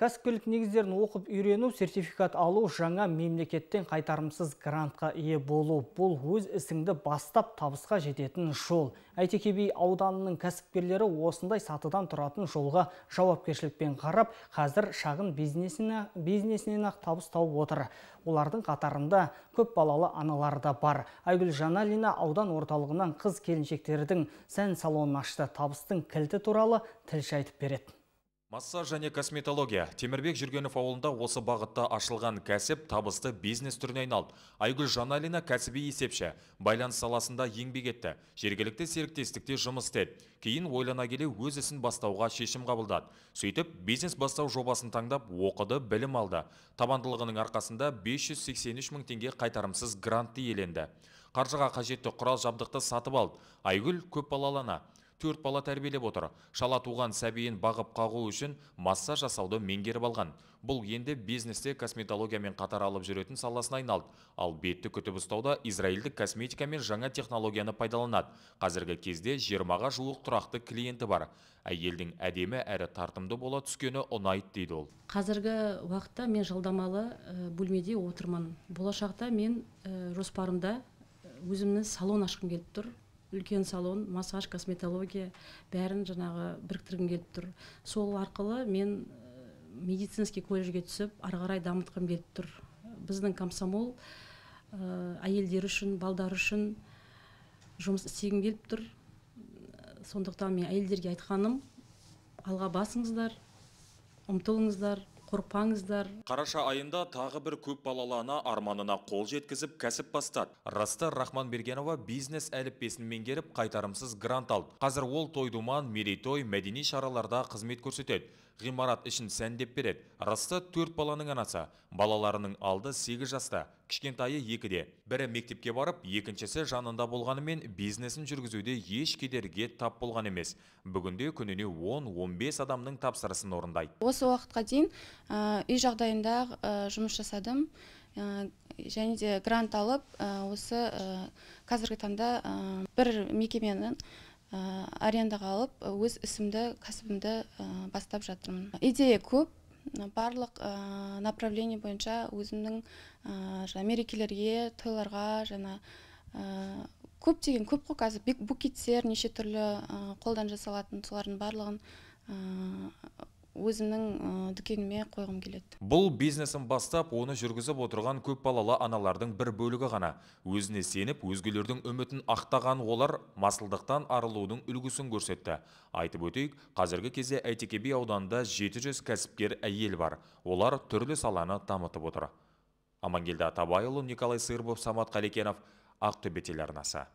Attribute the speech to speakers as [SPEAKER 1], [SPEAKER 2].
[SPEAKER 1] кәсіпкерлік негіздерін оқып үйрену сертификат алу жаңа мемлекеттен қайтарымсыз грантқа ие болу бұл өз ісіңді бастап табысқа жететін жол әйтеке би ауданының кәсіпкерлері осындай сатыдан тұратын жолға жауапкершілікпен қарап қазір шағын бизнесіне, бизнесінен ақ табыс тауып отыр олардың қатарында көпбалалы аналар да бар айгүл жаналина аудан орталығынан қыз келіншектердің сән салонын ашты табыстың кілті туралы тілші айтып береді
[SPEAKER 2] массаж және косметология темірбек жүргенов ауылында осы бағытта ашылған кәсіп табысты бизнес түріне айналды айгүл жаналина кәсіби есепші байланыс саласында еңбек етті жергілікті серіктестікте жұмыс істеді кейін ойлана келе өз ісін бастауға шешім қабылдады сөйтіп бизнес бастау жобасын таңдап оқыды білім алды табандылығының арқасында 583 мың теңге қайтарымсыз грантты иеленді қаржыға қажетті құрал жабдықты сатып алды айгүл көп ана төрт бала тәрбиелеп отыр шала туған сәбиін бағып қағу үшін массаж жасауды меңгеріп алған бұл енді бизнесте косметологиямен қатар алып жүретін саласына айналды ал бетті күтіп ұстауда израильдік косметика мен жаңа технологияны пайдаланады қазіргі кезде жиырмаға жуық тұрақты клиенті бар әйелдің әдемі әрі тартымды бола түскені ұнайды дейді ол
[SPEAKER 3] қазіргі уақытта мен жалдамалы э, бөлмеде отырмын болашақта мен э, жоспарымда э, өзімнің салон ашқым келіп тұр үлкен салон массаж косметология бәрін жаңағы біріктіргім келіп тұр сол арқылы мен э, медицинский колледжге түсіп ары қарай дамытқым келіп тұр біздің комсомол ә, әйелдер үшін балдар үшін жұмыс істегім келіп тұр сондықтан мен әйелдерге айтқаным алға басыңыздар ұмтылыңыздар қорықпаңыздар
[SPEAKER 2] қараша айында тағы бір көп балалы ана арманына қол жеткізіп кәсіп бастады раста рахманбергенова бизнес әліппесін меңгеріп қайтарымсыз грант алды қазір ол той думан мерейтой мәдени шараларда қызмет көрсетеді ғимарат ішін сәндеп береді раста төрт баланың анасы балаларының алды сегіз жаста кішкентайы екіде бірі мектепке барып екіншісі жанында болғанымен бизнесін жүргізуде еш кедергіге тап болған емес бүгінде күніне 10-15 адамның тапсырысын орындайды
[SPEAKER 4] осы уақытқа дейін Э, үй жағдайында э, жұмыс жасадым э, және де грант алып осы қазіргі таңда бір мекеменің арендаға алып өз ісімді кәсібімді бастап жатырмын идея көп барлық направление бойынша өзімнің ә, жаңа мерекелерге тойларға жаңа ә, көптеген көп қой қазір букеттер неше түрлі қолдан жасалатын солардың барлығын өзімнің ә, дүкеніме қойғым келеді
[SPEAKER 2] бұл бизнесін бастап оны жүргізіп отырған көпбалалы аналардың бір бөлігі ғана өзіне сеніп өзгелердің үмітін ақтаған олар масылдықтан арылудың үлгісін көрсетті айтып өтейік қазіргі кезде әйтеке би ауданында 700 кәсіпкер әйел бар олар түрлі саланы дамытып отыр амангелді атабайұлы николай сырбов самат қалекенов ақтөбе телеарнасы